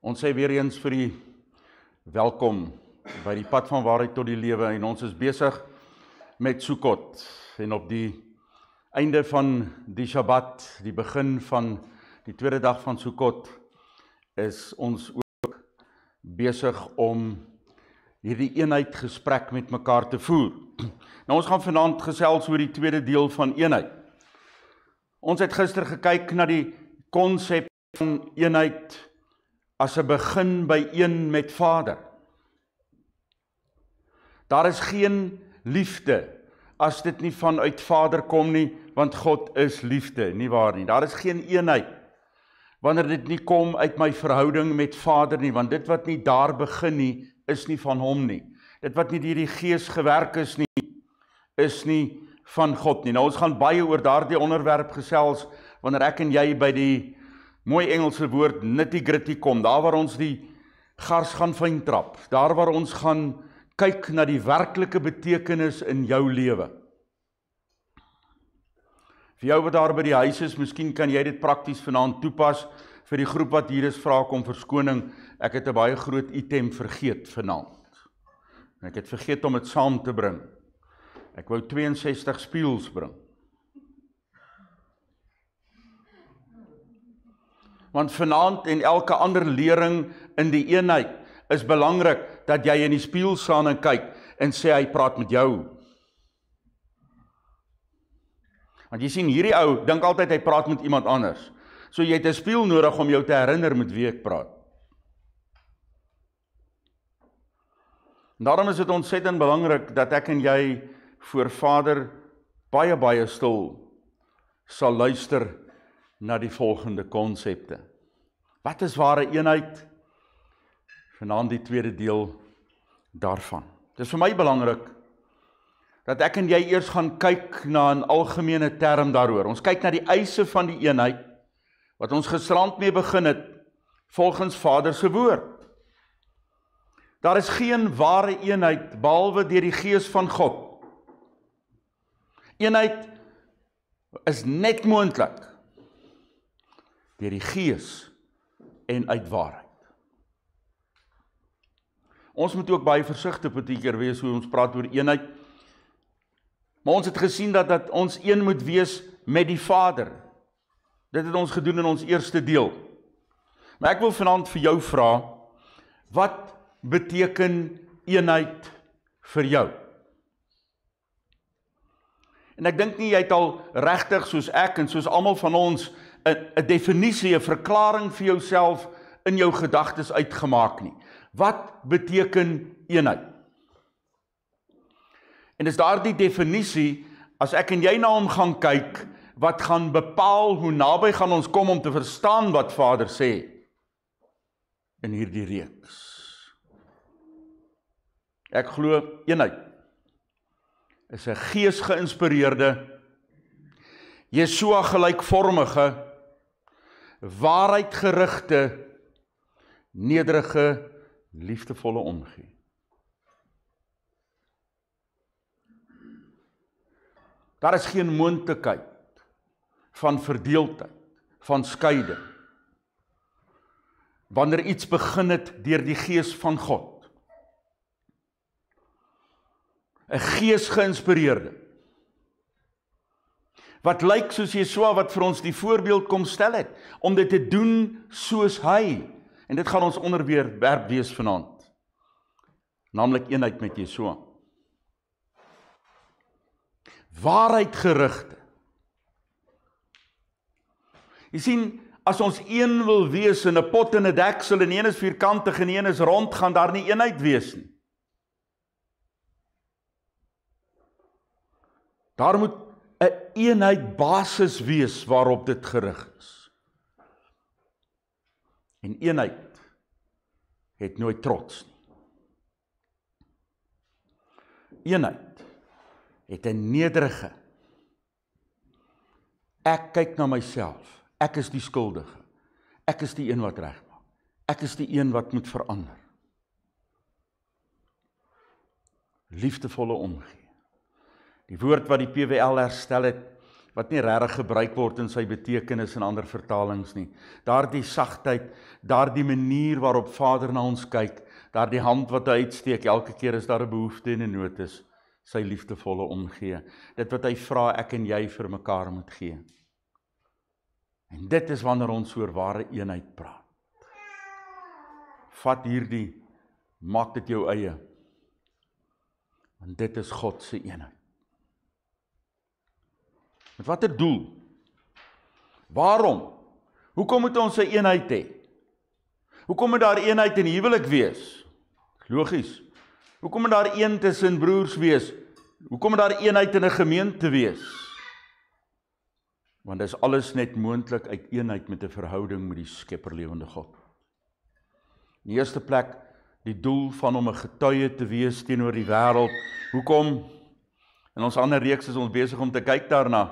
Ons sê weer eens vir u welkom by die pad van waarheid tot die lewe en ons is besig met Sukot en op die einde van die Sabbat, die begin van die tweede dag van Sukot is ons ook besig om hierdie eenheid gesprek met mekaar te voer. Nou ons gaan vanaand gesels oor die tweede deel van eenheid. Ons het gister gekyk na die konsep van eenheid as 'n begin by een met Vader. Daar is geen liefde as dit nie vanuit Vader kom nie, want God is liefde, nie waar nie? Daar is geen eenheid wanneer dit nie kom uit my verhouding met Vader nie, want dit wat nie daar begin nie, is nie van hom nie. Dit wat nie deur die Gees gewerk is nie, is nie van God nie. Nou ons gaan baie oor daardie onderwerp gesels wanneer ek en jy by die mooi Engelse woord nitty-gritty kom, daar waar ons die gars gaan fyn trap, daar waar ons gaan kyk na die werklike betekenis in jou lewe. Vir jou wat daar by die huis is, miskien kan jy dit prakties vanaand toepas vir die groep wat hier is vra kom verskoning, ek het 'n baie groot item vergeet vanaand. En ek het vergeet om dit saam te bring. Ek wou 62 spieels bring. want vanaand en elke ander lering in die eenheid is belangrik dat jy in die spieël staan en kyk en sê hy praat met jou. Want jy sien hierdie ou dink altyd hy praat met iemand anders. So jy het 'n spieël nodig om jou te herinner met wie ek praat. Daarom is dit ontsettend belangrik dat ek en jy voor Vader baie baie stil sal luister na die volgende konsepte. Wat is ware eenheid? Vanaand die tweede deel daarvan. Dit is vir my belangrik dat ek en jy eers gaan kyk na 'n algemene term daaroor. Ons kyk na die eise van die eenheid wat ons gisterand mee begin het volgens Vader se woord. Daar is geen ware eenheid behalwe deur die Gees van God. Eenheid is net moontlik deur die gees en uit waarheid. Ons moet ook baie versigtig partykeer wees hoe ons praat oor eenheid. Maar ons het gesien dat dat ons een moet wees met die Vader. Dit het ons gedoen in ons eerste deel. Maar ek wil vanaand vir jou vra wat beteken eenheid vir jou? En ek dink nie jy het al regtig soos ek en soos almal van ons 'n 'n definisie, 'n verklaring vir jouself in jou gedagtes uitgemaak nie. Wat beteken eenheid? En dis daardie definisie as ek en jy na hom gaan kyk wat gaan bepaal hoe naby gaan ons kom om te verstaan wat Vader sê in hierdie reeks. Ek glo eenheid is 'n geesgeïnspireerde Yeshua gelykvormige waarheidgerigte nederige liefdevolle omgee. Daar is geen moontlikheid van verdeeldheid, van skeiding. Wanneer iets begin het deur die gees van God. 'n Gees geïnspireerde wat lyk soos Jesua wat vir ons die voorbeeld kom stel het om dit te doen soos hy. En dit gaan ons onderweer werp wees vanaand. Naamlik eenheid met Jesua. Waarheid gerigte. Jy sien, as ons een wil wees in 'n pot en 'n deksel en een is vierkantig en een is rond, gaan daar nie eenheid wees nie. Daar moet 'n eenheid basis wees waarop dit gerig is. En eenheid het nooit trots nie. Eenheid het 'n nederige. Ek kyk na myself. Ek is die skuldige. Ek is die een wat regmaak. Ek is die een wat moet verander. Liefdevolle omgee. Die woord wat die PWL herstel het wat nie regtig gebruik word in sy betekenis in ander vertalings nie. Daardie sagtheid, daardie manier waarop Vader na ons kyk, daardie hand wat hy uitsteek elke keer as daar 'n behoefte en 'n nood is, sy liefdevolle omgee. Dit wat hy vra ek en jy vir mekaar moet gee. En dit is wanneer ons oor ware eenheid praat. Vat hierdie maak dit jou eie. Want dit is God se eenheid. Met watter doel? Waarom? Hoekom moet ons 'n eenheid hê? Hoekom moet daar eenheid in huwelik wees? Logies. Hoekom moet daar een tussen broers wees? Hoekom moet daar eenheid in 'n gemeente wees? Want dis alles net moontlik uit eenheid met 'n verhouding met die Skepper lewende God. In die eerste plek die doel van om 'n getuie te wees teenoor die wêreld. Hoekom? In ons ander reeks is ons besig om te kyk daarna.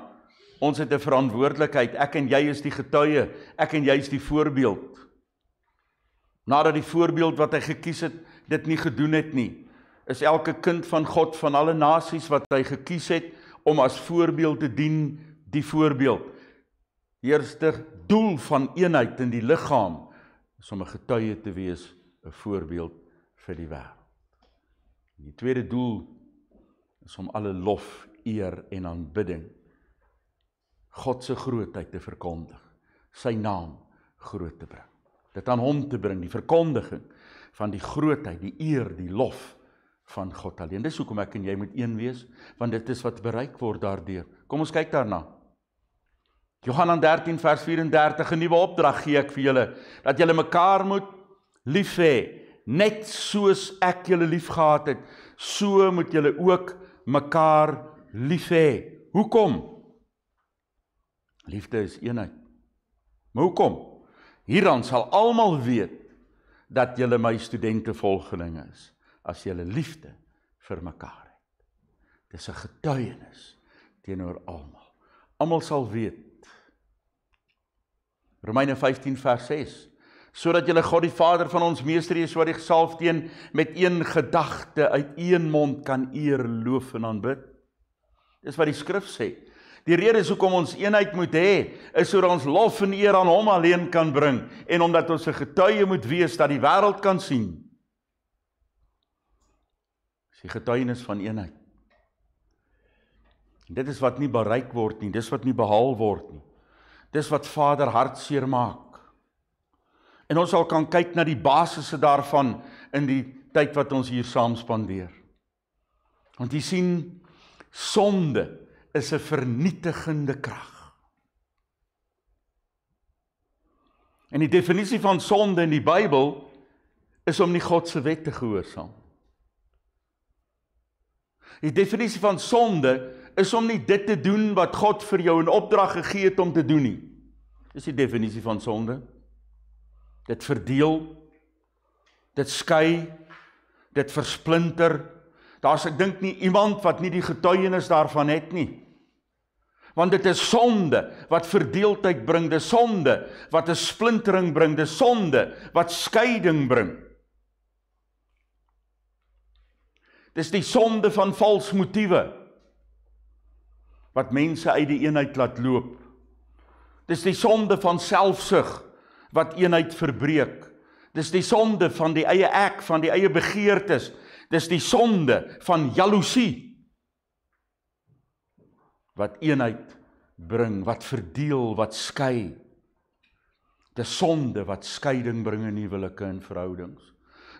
Ons het 'n verantwoordelikheid. Ek en jy is die getuie. Ek en jy is die voorbeeld. Nadat die voorbeeld wat hy gekies het, dit nie gedoen het nie, is elke kind van God van alle nasies wat hy gekies het om as voorbeeld te dien, die voorbeeld. Eerste doel van eenheid in die liggaam is om 'n getuie te wees, 'n voorbeeld vir die wêreld. Die tweede doel is om alle lof, eer en aanbidding God se grootheid te verkondig, sy naam groot te bring. Dit aan hom te bring die verkondiging van die grootheid, die eer, die lof van God alleen. Dis hoekom ek en jy moet een wees, want dit is wat bereik word daardeur. Kom ons kyk daarna. Johannes 13 vers 34 'n nuwe opdrag gee ek vir julle dat julle mekaar moet lief hê net soos ek julle liefgehad het so moet julle ook mekaar lief hê hoekom Liefde is eenheid. Maar hoekom? Hieraan sal almal weet dat julle my studente volgelinge is as julle liefde vir mekaar het. Dis 'n getuienis teenoor almal. Almal sal weet. Romeine 15 vers 6. Sodat julle God die Vader van ons Meester Jesus wat die gesalfteen met een gedagte uit een mond kan eer, loof en aanbid. Dis wat die skrif sê. Die rede hoekom ons eenheid moet hê, is sodat ons lof en eer aan Hom alleen kan bring en omdat ons 'n getuie moet wees dat die wêreld kan sien. Dis die getuienis van eenheid. En dit is wat nie bereik word nie, dis wat nie behaal word nie. Dis wat Vader hartseer maak. En ons sal kan kyk na die basiese daarvan in die tyd wat ons hier saam spandeer. Want jy sien sonde is 'n vernietigende krag. En die definisie van sonde in die Bybel is om nie God se wet te gehoorsaam. Die definisie van sonde is om nie dit te doen wat God vir jou in opdrag gegee het om te doen nie. Dis die definisie van sonde. Dit verdeel, dit skei, dit versplinter. Daar's ek dink nie iemand wat nie die getuienis daarvan het nie want dit is sonde wat verdeeldheid bring, dis sonde wat 'n splintering bring, dis sonde wat skeiding bring. Dis die sonde van vals motiewe wat mense uit die eenheid laat loop. Dis die sonde van selfsug wat eenheid verbreek. Dis die sonde van die eie ek, van die eie begeertes. Dis die sonde van jaloesie wat eenheid bring, wat verdeel, wat skei. Dis sonde wat skeiding bring in huwelike en verhoudings.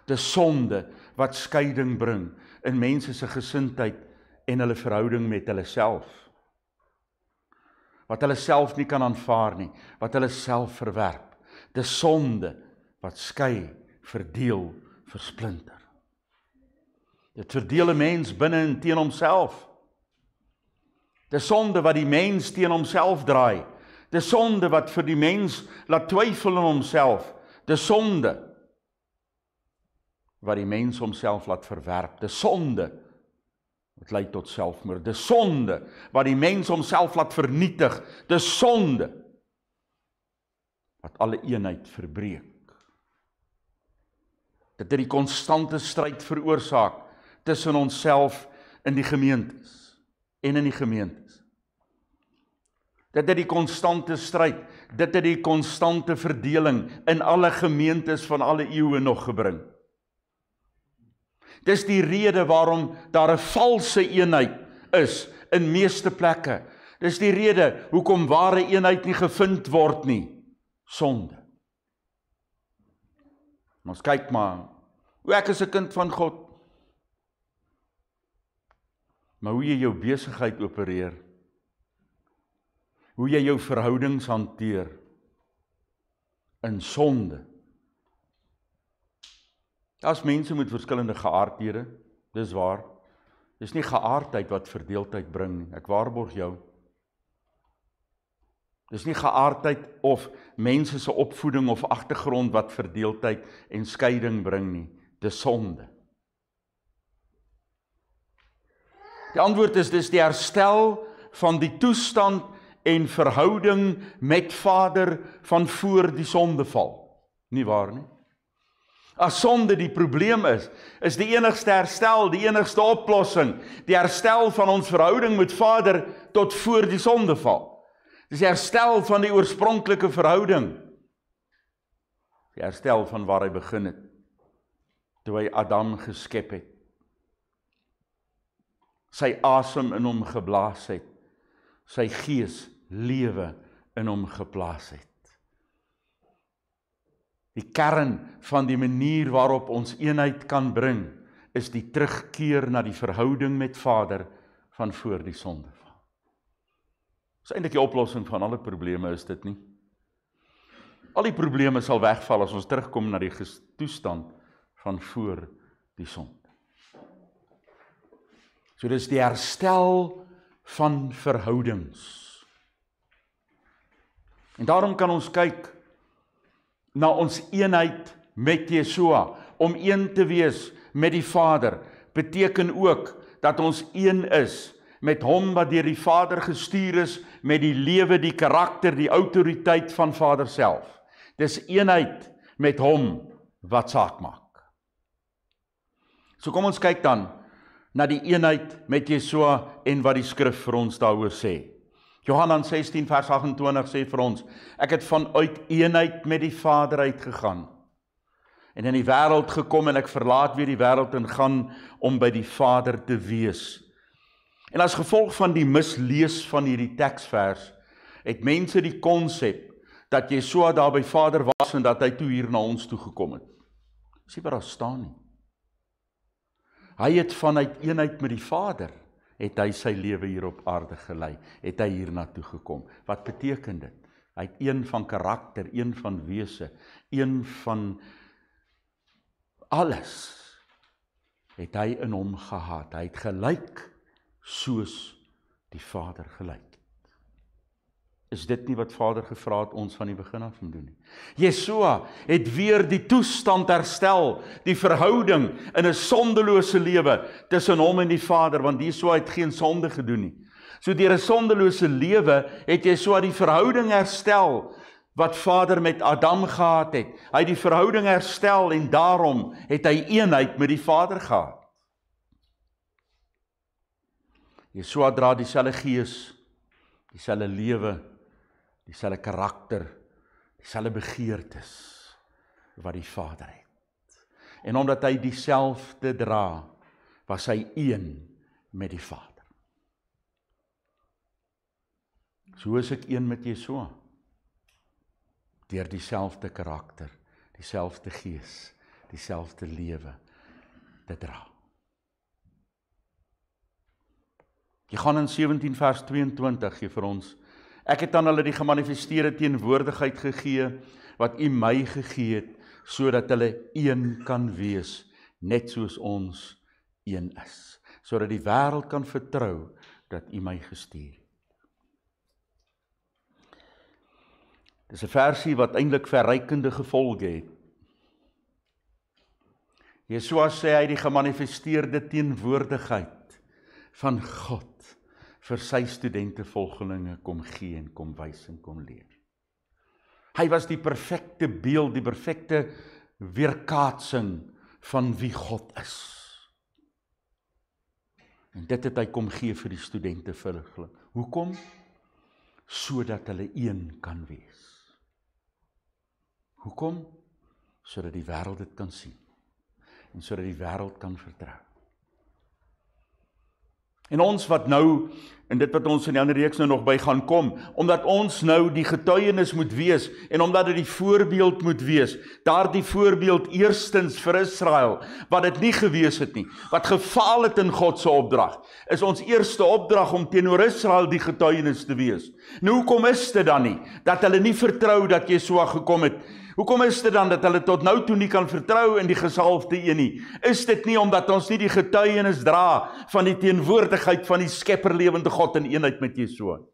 Dis sonde wat skeiding bring in mense se gesindheid en hulle verhouding met hulle self. Wat hulle self nie kan aanvaar nie, wat hulle self verwerp. Dis sonde wat skei, verdeel, versplinter. Dit verdeel 'n mens binne en teen homself. Dis sonde wat die mens teen homself draai. Dis sonde wat vir die mens laat twyfel in homself. Dis sonde wat die mens homself laat verwerp. Dis sonde wat lei tot selfmoord. Dis sonde wat die mens homself laat vernietig. Dis sonde wat alle eenheid verbreek. Dit het die konstante stryd veroorsaak tussen onsself in die gemeentes en in die gemeentes. Dit is die konstante stryd, dit is die konstante verdeling in alle gemeentes van alle eeue nog gebring. Dis die rede waarom daar 'n valse eenheid is in meeste plekke. Dis die rede hoekom ware eenheid nie gevind word nie. Sonde. Ons kyk maar, o ek is 'n kind van God maar hoe jy jou besigheid opereer. Hoe jy jou verhoudings hanteer in sonde. As mense met verskillende geaardhede, dis waar. Dis nie geaardheid wat verdeeldheid bring nie. Ek waarborg jou. Dis nie geaardheid of mense se opvoeding of agtergrond wat verdeeldheid en skeiding bring nie. Dis sonde. Die antwoord is dis die herstel van die toestand en verhouding met Vader van voor die sondeval. Nie waar nie? As sonde die probleem is, is die enigste herstel, die enigste oplossing, die herstel van ons verhouding met Vader tot voor die sondeval. Dis herstel van die oorspronklike verhouding. Die herstel van waar hy begin het toe hy Adam geskep het sy asem in hom geblaas het, sy gees lewe in hom geplaas het. Die kern van die manier waarop ons eenheid kan bring, is die terugkeer na die verhouding met Vader van voor die sondeval. Dis eintlik die oplossing van alle probleme is dit nie? Al die probleme sal wegval as ons terugkom na die toestand van voor die sonde. So dis die herstel van verhoudings. En daarom kan ons kyk na ons eenheid met Yeshua om een te wees met die Vader beteken ook dat ons een is met hom wat deur die Vader gestuur is met die lewe, die karakter, die autoriteit van Vader self. Dis eenheid met hom wat saak maak. So kom ons kyk dan na die eenheid met Yeshua en wat die skrif vir ons daaroor sê. Johannes 16 vers 28 sê vir ons: Ek het vanuit eenheid met die Vader uitgegaan en in die wêreld gekom en ek verlaat weer die wêreld en gaan om by die Vader te wees. En as gevolg van die mislees van hierdie teksvers het mense die konsep dat Yeshua daar by Vader was en dat hy toe hier na ons toe gekom het. Sien wat daar staan nie. Hy het vanuit eenheid met die Vader het hy sy lewe hier op aarde gelei, het hy hiernatoe gekom. Wat beteken dit? Hy't een van karakter, een van wese, een van alles het hy in hom gehad. Hy't gelyk soos die Vader gelyk. Is dit nie wat Vader gevra het ons van die begin af om doen nie? Yeshua het weer die toestand herstel, die verhouding in 'n sondelose lewe tussen hom en die Vader, want Yeshua het geen sonde gedoen nie. So deur 'n sondelose lewe het Yeshua die verhouding herstel wat Vader met Adam gehad het. Hy het die verhouding herstel en daarom het hy eenheid met die Vader gehad. Yeshua dra dieselfde gees, dieselfde lewe dieselfde karakter, dieselfde begeertes wat die Vader het. En omdat hy dieselfde dra, was hy een met die Vader. So is ek een met Jesus. Deur dieselfde karakter, dieselfde gees, dieselfde lewe te dra. Jy gaan in 17 vers 22 gee vir ons Ek het aan hulle die gemanifesteerde teenwoordigheid gegee wat U my gegee het sodat hulle een kan wees net soos ons een is sodat die wêreld kan vertrou dat U my gestuur het. Dis 'n versie wat eintlik verrykende gevolge het. Jesus sê hy die gemanifesteerde teenwoordigheid van God vir sy studente volgelinge kom gee en kom wys en kom leer. Hy was die perfekte beeld, die perfekte weerkaatsing van wie God is. En dit het hy kom gee vir die studente volgelinge. Hoekom? Sodat hulle een kan wees. Hoekom? Sodat die wêreld dit kan sien. En sodat die wêreld kan vertrou. En ons wat nou en dit wat ons in die ander reeks nou nog by gaan kom, omdat ons nou die getuienis moet wees en omdat dit die voorbeeld moet wees, daardie voorbeeld eerstens vir Israel wat dit nie gewees het nie, wat gefaal het in God se opdrag. Is ons eerste opdrag om teenoor Israel die getuienis te wees. Nou hoekom is dit dan nie dat hulle nie vertrou dat Jesua gekom het nie? Hoekom is dit dan dat hulle tot nou toe nie kan vertrou in die gesalfde een nie? Is dit nie omdat ons nie die getuienis dra van die teenwoordigheid van die Skepper lewende God in eenheid met Jesus nie?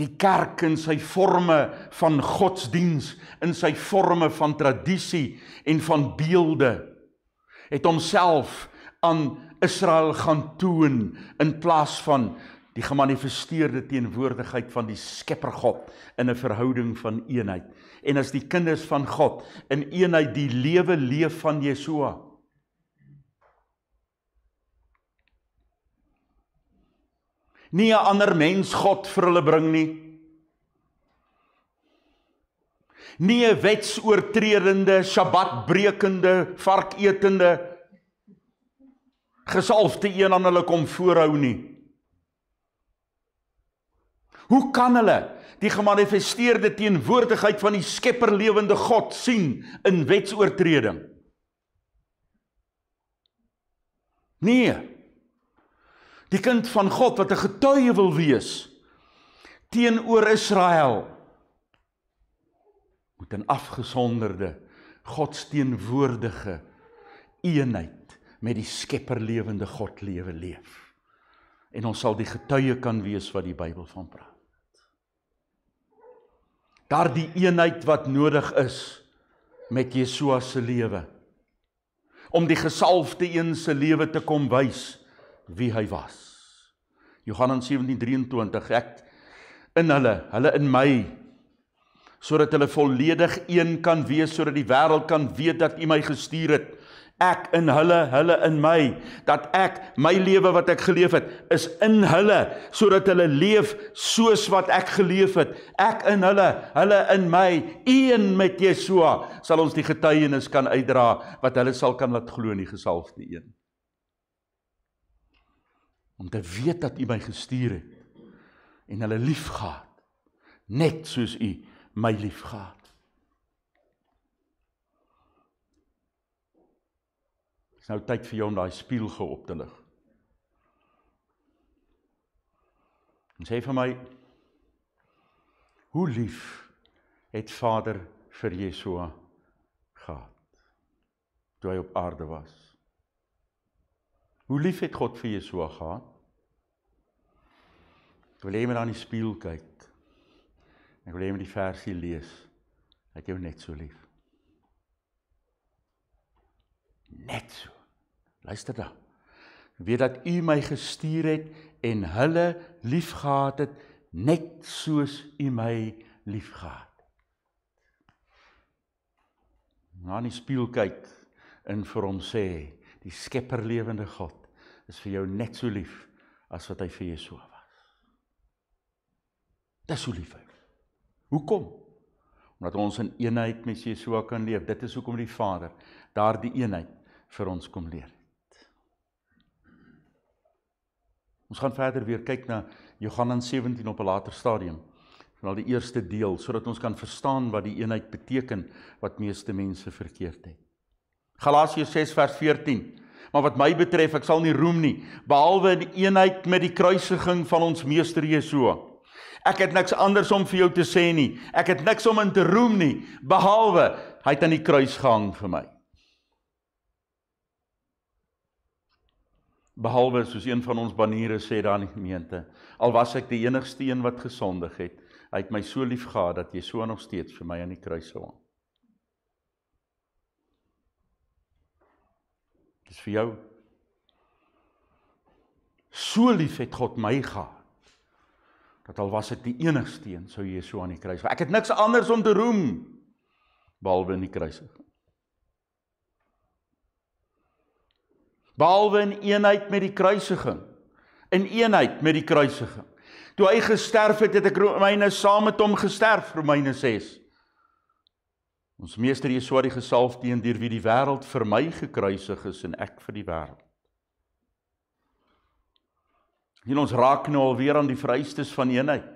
Die kerk in sy forme van godsdiens, in sy forme van tradisie en van beelde het homself aan Israel gaan toon in plaas van die gemanifesteerde teenwoordigheid van die Skepper God in 'n verhouding van eenheid. En as die kinders van God in eenheid die lewe leef van Yeshua. Nie 'n ander mens God vir hulle bring nie. Nie 'n wetsoortredende, Sabbatbrekende, varketende gesalfde een aan hulle kom voorhou nie Hoe kan hulle die gemanifesteerde teenwoordigheid van die Skepper lewende God sien in wetsoortreding? Nee. Die kind van God wat 'n getuie wil wees teenoor Israel moet in afgesonderde godsteenwoordige eenheid met die Skepper lewende God lewe leef. En ons sal die getuie kan wees wat die Bybel van praat daardie eenheid wat nodig is met Yeshua se lewe om die gesalfde een se lewe te kom wys wie hy was. Johannes 17:23 ek in hulle, hulle in my sodat hulle volledig een kan wees sodat die wêreld kan weet dat U my gestuur het ek in hulle, hulle in my, dat ek my lewe wat ek geleef het, is in hulle sodat hulle leef soos wat ek geleef het. Ek in hulle, hulle in my, een met Yeshua sal ons die getuienis kan uitdra wat hulle sal kan laat glo in die gesalfde een. Om te weet dat U my gestuur het en hulle liefgehad net soos U my liefgehad. Dis nou tyd vir jou om daai spieël geop te lig. En sê vir my hoe lief het Vader vir Yeshua gehad toe hy op aarde was. Hoe lief het God vir Yeshua gehad? Ek wil hê jy moet aan die spieël kyk. Ek wil hê jy moet die versie lees. Ek het jou net so lief. net so. Luister dan. Weet dat U my gestuur het en hulle liefgehad het net soos U my liefgehad. Na in die spieël kyk en vir hom sê, die Skepper lewende God is vir jou net so lief as wat hy vir jou so was. Dis so lief. Hoekom? Omdat ons in eenheid met Jesus kan leef. Dit is hoekom die Vader daardie eenheid vir ons kom leer het. Ons gaan verder weer kyk na Johannes 17 op 'n later stadium van al die eerste deel sodat ons kan verstaan wat die eenheid beteken wat meeste mense verkeerd het. Galasië 6 vers 14. Maar wat my betref, ek sal nie roem nie behalwe in eenheid met die kruisiging van ons meester Jesus. Ek het niks anders om vir jou te sê nie. Ek het niks om in te roem nie behalwe hy het aan die kruis gehang vir my. behalwe soos een van ons baniere sê daar in die gemeente al was ek die enigste een wat gesondig het hy het my so lief gehad dat hy so nog steeds vir my aan die kruis hang dis vir jou so lief het God my gehad dat al was ek die enigste een sou hy so aan die kruis ek het niks anders om te roem behalwe in die kruis hang behalwe in eenheid met die kruisiging. In eenheid met die kruisiging. Toe hy gesterf het, het ek Romeine saam met hom gesterf, Romeine 6. Ons meester Jesus het die gesalf teen deur wie die wêreld vir my gekruisig is en ek vir die wêreld. Hier ons raak nou al weer aan die vrystes van eenheid.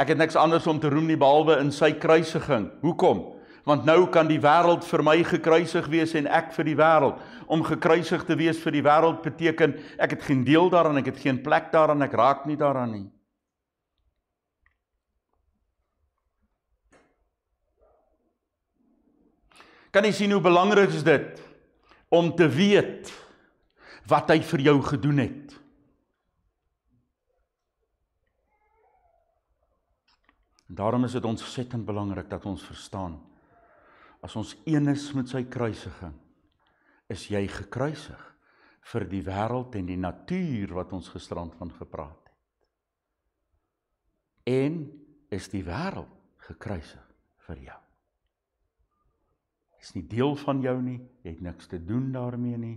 Ek het niks anders om te roem nie behalwe in sy kruisiging. Hoekom? want nou kan die wêreld vir my gekruisig wees en ek vir die wêreld. Om gekruisig te wees vir die wêreld beteken ek het geen deel daaraan, ek het geen plek daaraan, ek raak nie daaraan nie. Kan jy sien hoe belangrik is dit om te weet wat hy vir jou gedoen het? Daarom is dit ontsettend belangrik dat ons verstaan As ons een is met sy kruisiging, is jy gekruisig vir die wêreld en die natuur wat ons gisterand van gepraat het. En is die wêreld gekruisig vir jou. Is nie deel van jou nie, jy het niks te doen daarmee nie,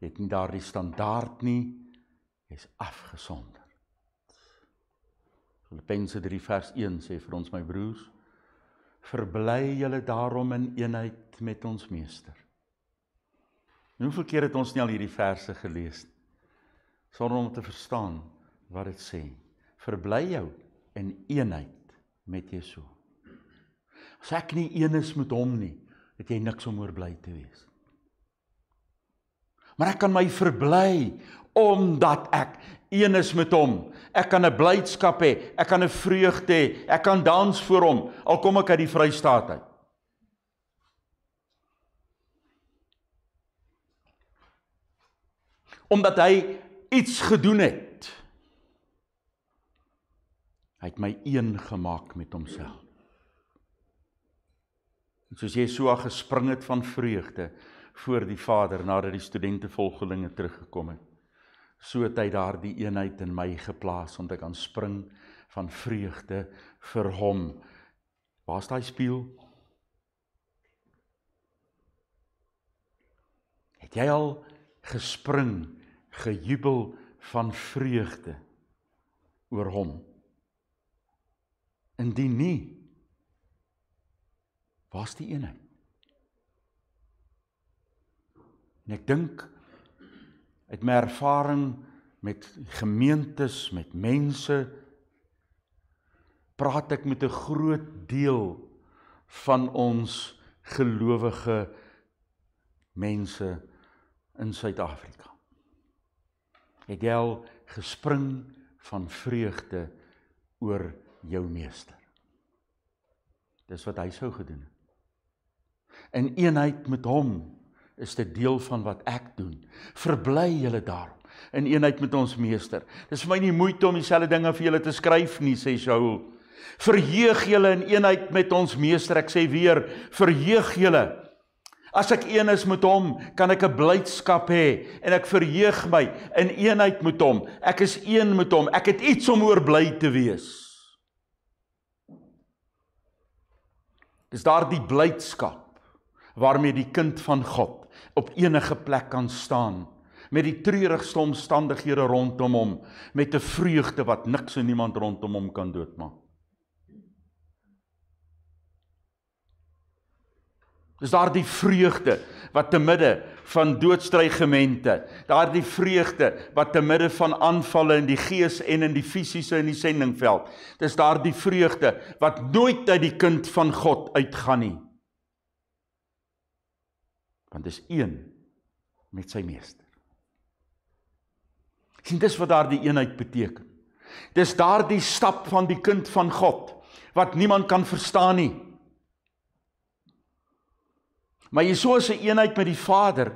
jy het nie daardie standaard nie. Jy's afgesonder. Filippense 3 vers 1 sê vir ons my broers, verbly julle daarom in eenheid met ons meester. En hoeveel keer het ons nie al hierdie verse gelees sonder om te verstaan wat dit sê? Verbly jou in eenheid met Jesus. As ek nie een is met hom nie, het jy niks om oor bly te wees nie maar ek kan my verbly omdat ek een is met hom. Ek kan 'n blydskap hê, ek kan 'n vreugde hê, ek kan dans vir hom al kom ek uit die Vrystaat uit. Omdat hy iets gedoen het. Hy het my een gemaak met homself. En soos jy so gespring het van vreugde, voor die Vader nadat die studente volgelinge teruggekom het. So het hy daardie eenheid in my geplaas om te kan spring van vreugde vir hom. Waar's daai speel? Het jy al gespring, gejubel van vreugde oor hom? Indien nie, waar's die eenheid? En ek dink uit my ervaring met gemeentes, met mense praat ek met 'n groot deel van ons gelowige mense in Suid-Afrika. Het jy al gespring van vreugde oor jou meester? Dis wat hy sou gedoen het. In eenheid met hom is dit deel van wat ek doen. Verbly julle daarom in eenheid met ons meester. Dis vir my nie moeite om dieselfde dinge vir julle te skryf nie, sê Saul. Verheug julle in eenheid met ons meester. Ek sê weer, verheug julle. As ek een is met hom, kan ek 'n blydskap hê en ek verheug my in eenheid met hom. Ek is een met hom. Ek het iets om oor bly te wees. Dis daardie blydskap waarmee die kind van God op enige plek kan staan met die treurigste omstandighede rondom hom met 'n vreugde wat niks en niemand rondom hom kan doodmaak. Dis daardie vreugde wat te midde van doodstrygemente, daardie vreugde wat te midde van aanvalle in die gees en in die fisiese in die sendingveld. Dis daardie vreugde wat nooit uit die kind van God uitgaan nie want dis een met sy meester. Sien dis wat daardie eenheid beteken. Dis daardie stap van die kind van God wat niemand kan verstaan nie. Maar jy so is 'n eenheid met die Vader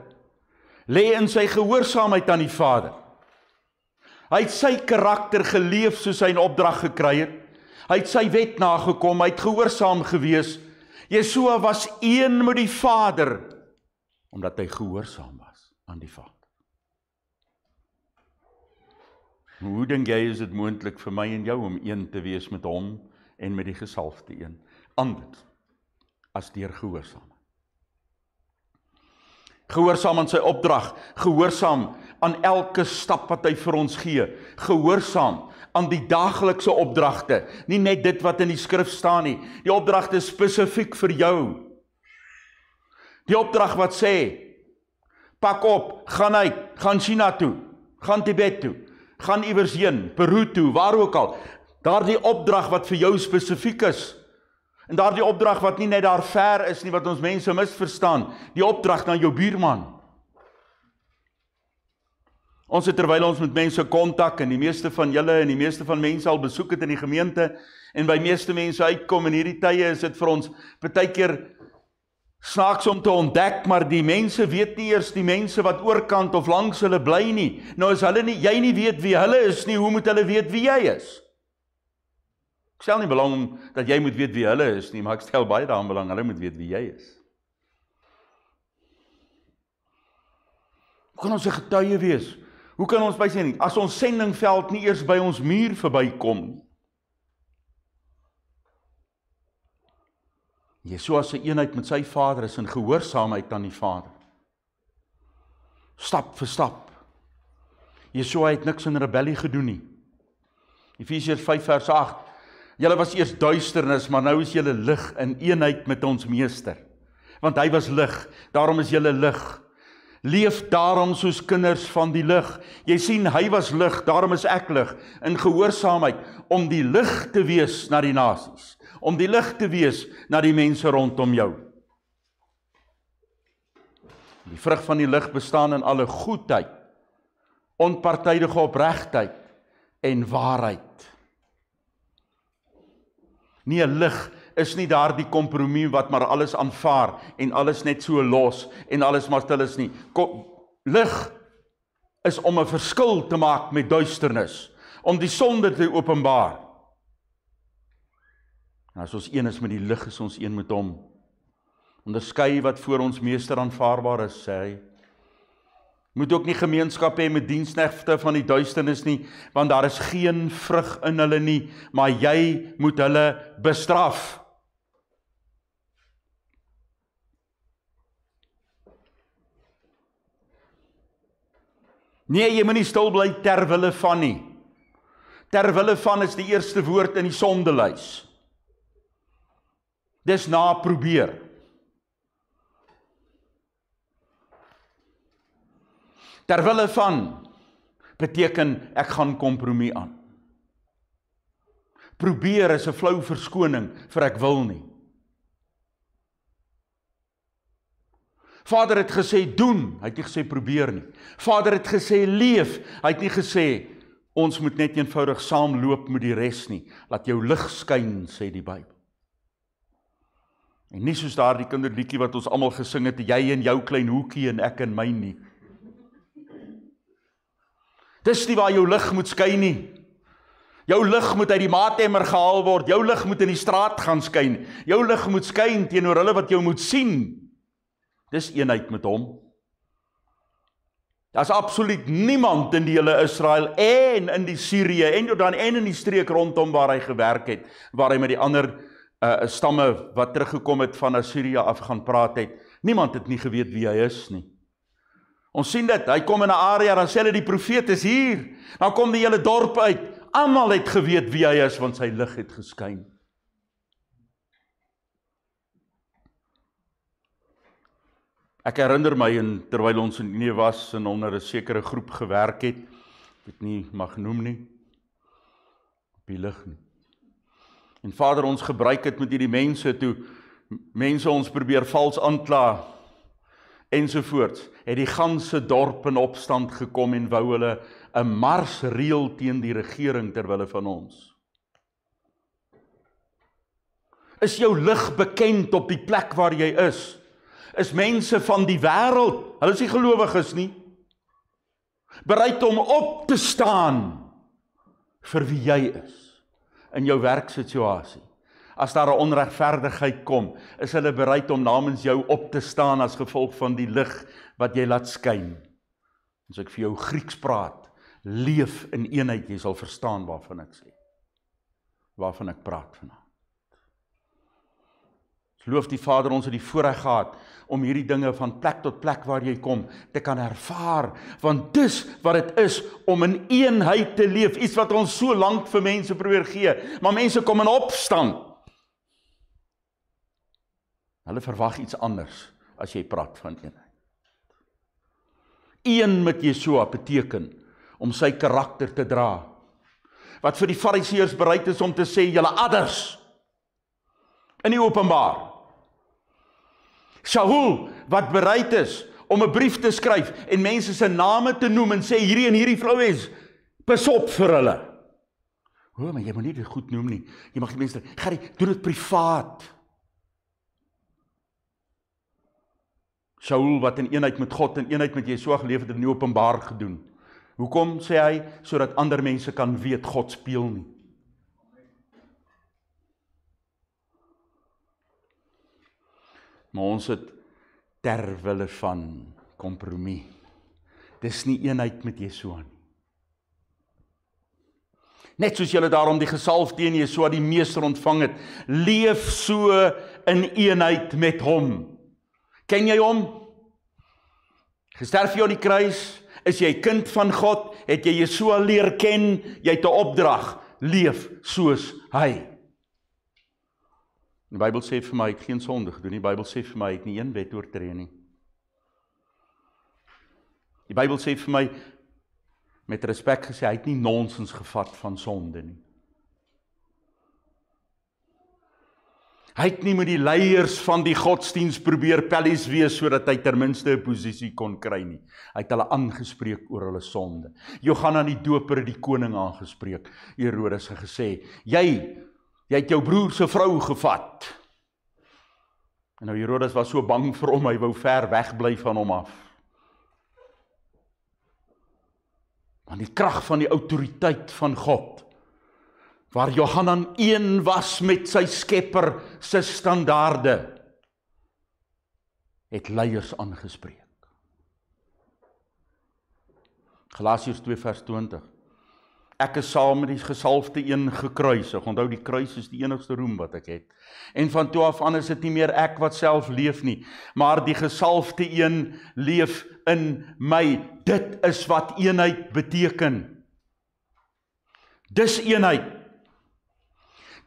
lê in sy gehoorsaamheid aan die Vader. Hy het sy karakter geleef soos hy 'n opdrag gekry het. Hy het sy wet nagekom, hy het gehoorsaam gewees. Yeshua was een met die Vader omdat hy gehoorsaam was aan die Vader. Hoe dink jy is dit moontlik vir my en jou om een te wees met hom en met die gesalfde een? Anders as deur gehoorsaam gehoorsaam aan sy opdrag, gehoorsaam aan elke stap wat hy vir ons gee, gehoorsaam aan die daaglikse opdragte, nie net dit wat in die skrif staan nie. Die opdragte is spesifiek vir jou die opdrag wat sê pak op, gaan uit, gaan China toe, gaan Tibet toe, gaan iewers heen, Peru toe, waar ook al. Daardie opdrag wat vir jou spesifiek is. En daardie opdrag wat nie net daar ver is nie wat ons mense misverstaan, die opdrag na jou buurman. Ons het terwyl ons met mense kontak en die meeste van julle en die meeste van mense al besoek het in die gemeente en by meeste mense uitkom in hierdie tye is dit vir ons baie keer Snaaks om te ontdek, maar die mense weet nie eers die mense wat oorkant of langs hulle bly nie. Nou as hulle nie jy nie weet wie hulle is nie, hoe moet hulle weet wie jy is? Ek stel nie belang dat jy moet weet wie hulle is nie, maar ek stel baie daaraan belang hulle moet weet wie jy is. Hoe kan ons 'n getuie wees? Hoe kan ons bysien as ons sendingveld nie eers by ons muur verbykom nie? Yeshua se eenheid met sy Vader is in gehoorsaamheid aan die Vader. Stap vir stap. Yeshua het niks in rebellie gedoen nie. Efesiërs 5 vers 8. Julle was eers duisternis, maar nou is julle lig in eenheid met ons Meester. Want hy was lig, daarom is julle lig. Leef daarom soos kinders van die lig. Jy sien, hy was lig, daarom is ek lig in gehoorsaamheid om die lig te wees na die nasies om die lig te wees na die mense rondom jou. Die vrug van die lig bestaan in alle goedheid, onpartydige opregtheid en waarheid. Nie 'n lig is nie daardie kompromie wat maar alles aanvaar en alles net so los en alles maar stil is nie. Lig is om 'n verskil te maak met duisternis, om die sonde te openbaar. En as ons een is met die lig, is ons een met hom. Onderskei wat voor ons meester aanvaarbaar is, sê hy. Moet ook nie gemeenskap hê met diensnegte van die duisternis nie, want daar is geen vrug in hulle nie, maar jy moet hulle bestraf. Nee, jy moenie stil bly ter wille van nie. Ter wille van is die eerste woord in die sondelys. Dis na probeer. Terwille van beteken ek gaan kompromie aan. Probeer is 'n flou verskoning vir ek wil nie. Vader het gesê doen, hy het nie gesê probeer nie. Vader het gesê leef, hy het nie gesê ons moet net eenvoudig saamloop met die res nie. Laat jou lig skyn sê die Bybel. En nie soos daardie kinderliedjie wat ons almal gesing het, jy in jou klein hoekie en ek in my nie. Dis nie waar jou lig moet skyn nie. Jou lig moet uit die maatemmer gehaal word. Jou lig moet in die straat gaan skyn. Jou lig moet skyn teenoor hulle wat jou moet sien. Dis eenheid met hom. Daar's absoluut niemand in die hele Israel en in die Sirië en dan en in die streek rondom waar hy gewerk het, waar hy met die ander uh stamme wat teruggekom het van Assirië af gaan praat het. Niemand het nie geweet wie hy is nie. Ons sien dit, hy kom in 'n area dan sê hulle die profeet is hier. Dan kom die hele dorp uit. Almal het geweet wie hy is want sy lig het geskyn. Ek herinner my en terwyl ons in Indië was en onder 'n sekere groep gewerk het, ek weet nie mag noem nie. Op die lig nie. En Vader, ons gebruik dit met hierdie mense toe mense ons probeer vals aankla ensovoorts. Het die ganse dorp in opstand gekom en wou hulle 'n mars reël teen die regering terwyl hulle van ons Is jou lig bekend op die plek waar jy is? Is mense van die wêreld, hulle is nie gelowiges nie, bereid om op te staan vir wie jy is? in jou werksituasie. As daar 'n onregverdigheid kom, is hulle bereid om namens jou op te staan as gevolg van die lig wat jy laat skyn. As ek vir jou Grieks praat, leef in eenheid, jy sal verstaan waarvan ek sê. Waarvan ek praat vanaand. Ons loof die Vader, ons het die voorreg gehad om hierdie dinge van plek tot plek waar jy kom te kan ervaar want dis wat dit is om in eenheid te leef iets wat ons so lank vir mense probeer gee maar mense kom in opstand hulle verwag iets anders as jy praat van eenheid een met Yeshua beteken om sy karakter te dra wat vir die fariseërs bereid is om te sê julle adders in die openbaar Saul wat bereid is om 'n brief te skryf en mense se name te noem en sê hierdie en hierdie vrou is pas op vir hulle. Hoe oh, maar jy moet nie dit goed noem nie. Jy mag die mense gaan doen dit privaat. Saul wat in eenheid met God en eenheid met Jesus geleef het en nie openbaar gedoen. Hoekom sê hy sodat ander mense kan weet God speel nie. maar ons het ter wille van kompromie. Dis nie eenheid met Yeshua nie. Net soos julle daarom die gesalfde in Yeshua die meester ontvang het, leef so in eenheid met hom. Ken jy hom? Gesterf jy aan die kruis, is jy kind van God, het jy Yeshua leer ken, jy het 'n opdrag, leef soos hy. Die Bybel sê vir my ek geen sonde gedoen nie. Die Bybel sê vir my ek nie een wet oortree nie. Die Bybel sê vir my met respek gesê, hy het nie nonsens gevat van sonde nie. Hy het nie met die leiers van die godsdiens probeer pelies wees sodat hy ten minste 'n posisie kon kry nie. Hy het hulle aangespreek oor hulle sonde. Johanna die Doper het die koning aangespreek. Herodes het gesê: "Jy jy het jou broer se vrou gevat. En nou Herodes was so bang vir hom, hy wou ver weg bly van hom af. Want die krag van die autoriteit van God waar Johanna een was met sy Skepper se standaarde het leiers aangespreek. Galasiërs 2:20 ek is saam met die gesalfde een gekruisig. Onthou die kruis is die enigste roem wat ek het. En van toe af anders dit nie meer ek wat self leef nie, maar die gesalfde een leef in my. Dit is wat eenheid beteken. Dis eenheid.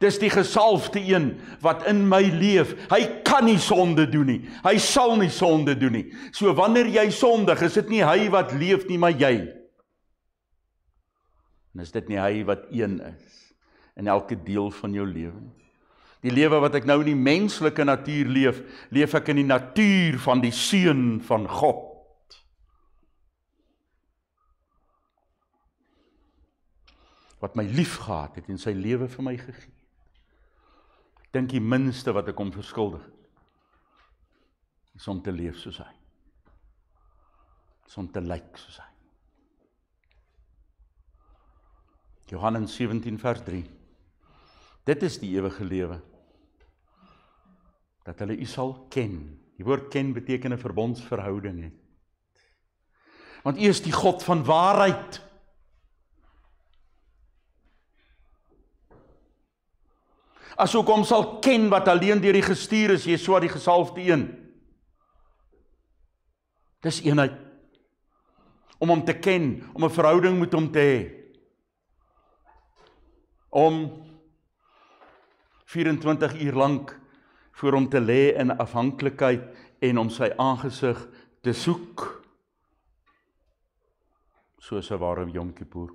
Dis die gesalfde een wat in my leef. Hy kan nie sonde doen nie. Hy sal nie sonde doen nie. So wanneer jy sondig, is dit nie hy wat leef nie, maar jy. En is dit nie hy wat een is in elke deel van jou lewe? Die lewe wat ek nou in die menslike natuur leef, leef ek in die natuur van die seun van God. wat my liefgehad het en sy lewe vir my gegee. Ek dink die minste wat ek hom verskuldig is om te leef soos hy. Om te lyk soos hy. Johannes 17 vers 3. Dit is die ewige lewe. Dat hulle U sal ken. Die woord ken beteken 'n verbondsverhouding hê. Want U is die God van waarheid. As hoe kom sal ken wat alleen deur die gestuur is Jesus die gesalfde een. Dis eenheid om hom te ken, om 'n verhouding met hom te hê om 24 uur lank voor hom te lê in afhanklikheid en om sy aangesig te soek soos 'n ware jonkie boer.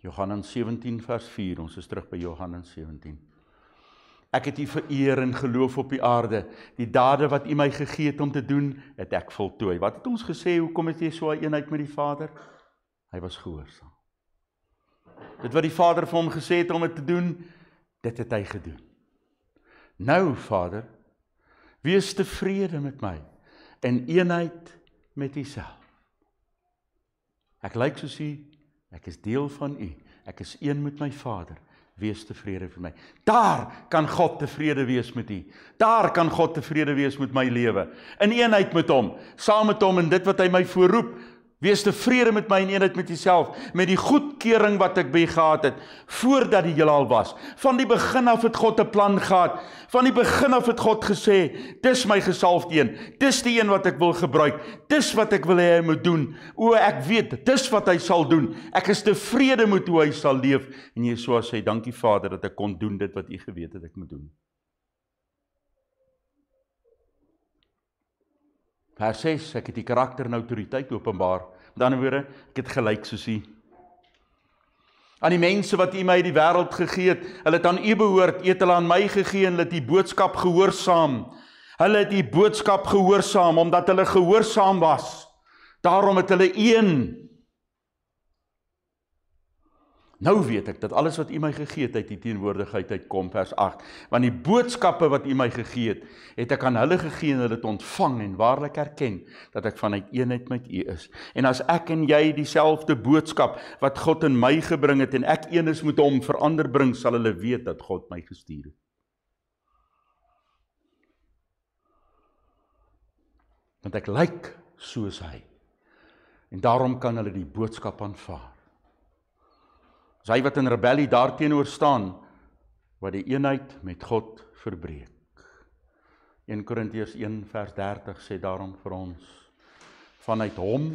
Johannes 17 vers 4, ons is terug by Johannes 17. Ek het U vereer en geloof op die aarde. Die dade wat U my gegee het om te doen, het ek voltooi. Wat het ons gesê hoekom het jy so 'n eenheid met die Vader? Hy was gehoorsaam. Dit wat die Vader vir hom gesê het om het te doen, dit het hy gedoen. Nou, Vader, wees tevrede met my in eenheid met U self. Ek lyk soos U, ek is deel van U, ek is een met my Vader wees tevrede vir my. Daar kan God tevrede wees met u. Daar kan God tevrede wees met my lewe. In eenheid met hom, saam met hom in dit wat hy my voorroep, Wees tevrede met my en eenheid met jouself met die goedkeuring wat ek by gehad het voordat die heelal was. Van die begin af het God 'n plan gehad. Van die begin af het God gesê, "Dis my gesalfde een. Dis die een wat ek wil gebruik. Dis wat ek wil hê hy moet doen." O, ek weet, dis wat hy sal doen. Ek is tevrede met hoe hy sal leef en Jesus sê, "Dankie Vader dat ek kon doen dit wat U geweet het ek moet doen." Vers 6 ek het die karakter en autoriteit openbaar. Met ander woorde, ek het gelyk soos U. Aan die mense wat U my uit die wêreld gegee het, hulle het aan U behoort, eet hulle aan my gegee en hulle het U boodskap gehoorsaam. Hulle het U boodskap gehoorsaam omdat hulle gehoorsaam was. Daarom het hulle een Nou weet ek dat alles wat U my gegee het uit die teenwoordigheid uit kom vers 8 want die boodskappe wat U my gegee het het ek aan hulle gegee en hulle het ontvang en waarlik erken dat ek van uit eenheid met U is en as ek en jy dieselfde boodskap wat God in my gebring het en ek een is met hom verander bring sal hulle weet dat God my gestuur het want ek lyk soos hy en daarom kan hulle die boodskap aanvaar Dis hy wat in rebellie daarteenoor staan wat die eenheid met God verbreek. 1 Korintiërs 1:30 sê daarom vir ons vanuit hom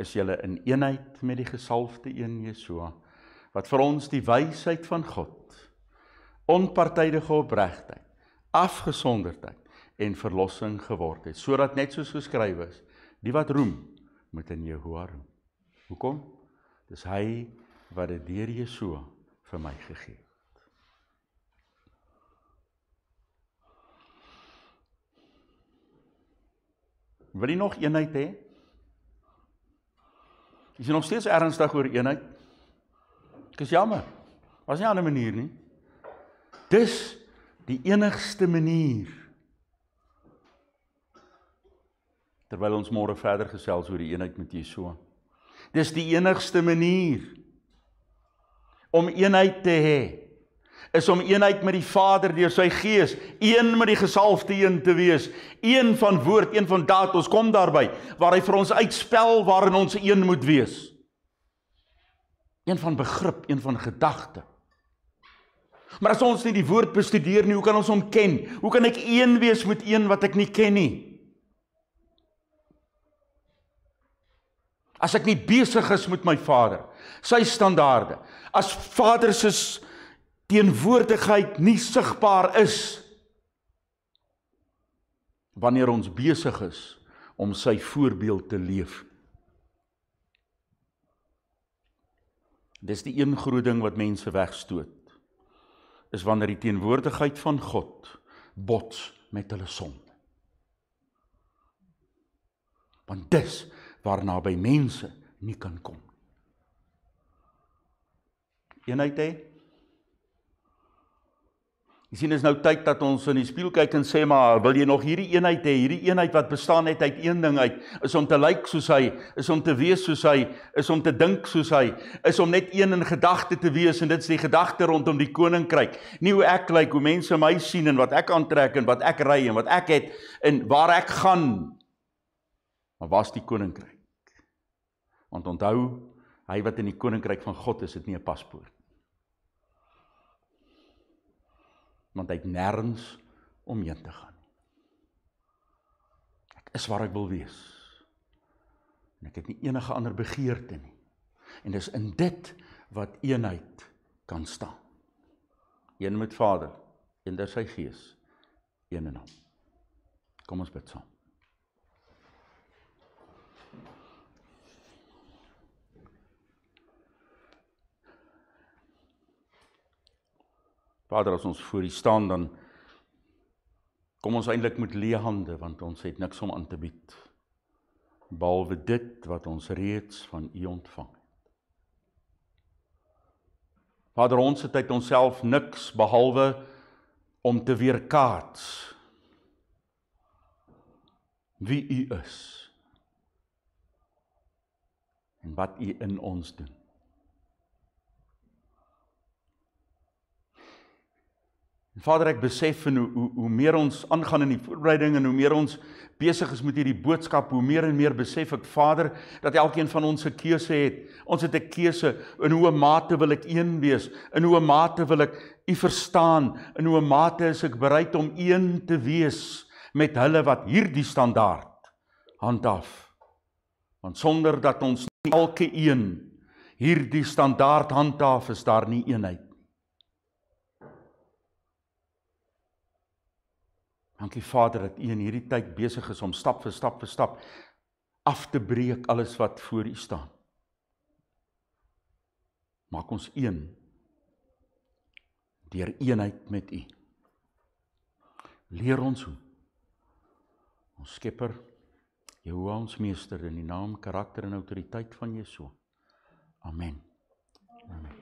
is julle in eenheid met die gesalfde een Yeshua wat vir ons die wysheid van God onpartydige opregtheid afgesonderdheid en verlossing geword het sodat net soos geskryf is die wat roem moet in Jehovah roem hoekom dis hy wat dit deur jy so vir my gegee het. Wil jy nog eenheid hê? Is jy nog steeds ernstig oor eenheid? Ek is jammer. Was nie 'n ander manier nie. Dis die enigste manier. Terwyl ons môre verder gesels oor die eenheid met Jesus. Dis die enigste manier om eenheid te hê is om eenheid met die Vader deur sy Gees, een met die gesalfde een te wees, een van woord, een van daad. Ons kom daarby waar hy vir ons uitspel waarin ons een moet wees. Een van begrip, een van gedagte. Maar as ons nie die woord bestudeer nie, hoe kan ons hom ken? Hoe kan ek een wees met een wat ek nie ken nie? As ek nie besig is met my Vader, sy standaarde. As Vader se teenwoordigheid nie sigbaar is wanneer ons besig is om sy voorbeeld te leef. Dis die een groot ding wat mense wegstoot is wanneer die teenwoordigheid van God bots met hulle son. Want dis waarna by mense nie kan kom eenheid hê. Jy sien is nou tyd dat ons in die spieël kyk en sê maar wil jy nog hierdie eenheid hê, hierdie eenheid wat bestaan net uit een ding uit, is om te lyk like soos hy, is om te wees soos hy, is om te dink soos hy, is om net een in gedagte te wees en dit is die gedagte rondom die koninkryk. Nie hoe ek lyk, like, hoe mense my sien en wat ek aantrek en wat ek ry en wat ek het en waar ek gaan. Maar waar's die koninkryk? Want onthou, hy wat in die koninkryk van God is, het nie 'n paspoort. Want hy het nêrens omheen te gaan. Ek is waar ek wil wees. En ek het nie enige ander begeerte nie. En dis in dit wat eenheid kan staan. Een met Vader, een deur sy Gees, een en al. Kom ons bid saam. Vader, as ons voor U staan dan kom ons eintlik met leë hande want ons het niks om aan te bied behalwe dit wat ons reeds van U ontvang het. Vader, ons het uit onsself niks behalwe om te weerkaats wie U is en wat U in ons doen. En Vader, ek besef en hoe hoe hoe meer ons aangaan in die voorbereiding en hoe meer ons besig is met hierdie boodskap, hoe meer en meer besef ek Vader dat elkeen van ons 'n keuse het. Ons het 'n keuse in hoe 'n mate wil ek een wees, in hoe 'n mate wil ek U verstaan, in hoe 'n mate is ek bereid om een te wees met hulle wat hierdie standaard handhaaf. Want sonder dat ons elke een hierdie standaard handhaaf is daar nie eenheid Dankie Vader dat U in hierdie tyd besig is om stap vir stap vir stap af te breek alles wat voor U staan. Maak ons een deur eenheid met U. Leer ons hoe. Ons Skepper, Jehovah ons Meester in die naam, karakter en outoriteit van Jesus. Amen. Amen.